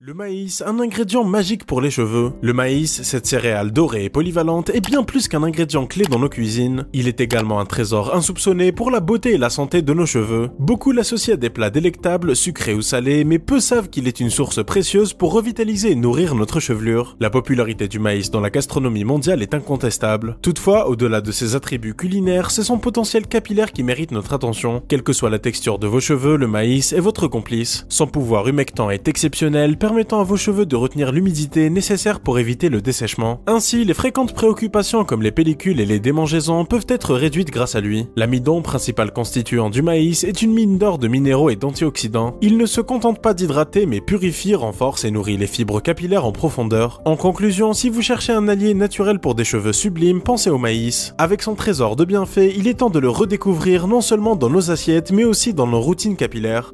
Le maïs, un ingrédient magique pour les cheveux. Le maïs, cette céréale dorée et polyvalente, est bien plus qu'un ingrédient clé dans nos cuisines. Il est également un trésor insoupçonné pour la beauté et la santé de nos cheveux. Beaucoup l'associent à des plats délectables, sucrés ou salés, mais peu savent qu'il est une source précieuse pour revitaliser et nourrir notre chevelure. La popularité du maïs dans la gastronomie mondiale est incontestable. Toutefois, au-delà de ses attributs culinaires, c'est son potentiel capillaire qui mérite notre attention. Quelle que soit la texture de vos cheveux, le maïs est votre complice. Son pouvoir humectant est exceptionnel, permettant à vos cheveux de retenir l'humidité nécessaire pour éviter le dessèchement. Ainsi, les fréquentes préoccupations comme les pellicules et les démangeaisons peuvent être réduites grâce à lui. L'amidon, principal constituant du maïs, est une mine d'or de minéraux et d'antioxydants. Il ne se contente pas d'hydrater mais purifie, renforce et nourrit les fibres capillaires en profondeur. En conclusion, si vous cherchez un allié naturel pour des cheveux sublimes, pensez au maïs. Avec son trésor de bienfaits, il est temps de le redécouvrir non seulement dans nos assiettes mais aussi dans nos routines capillaires.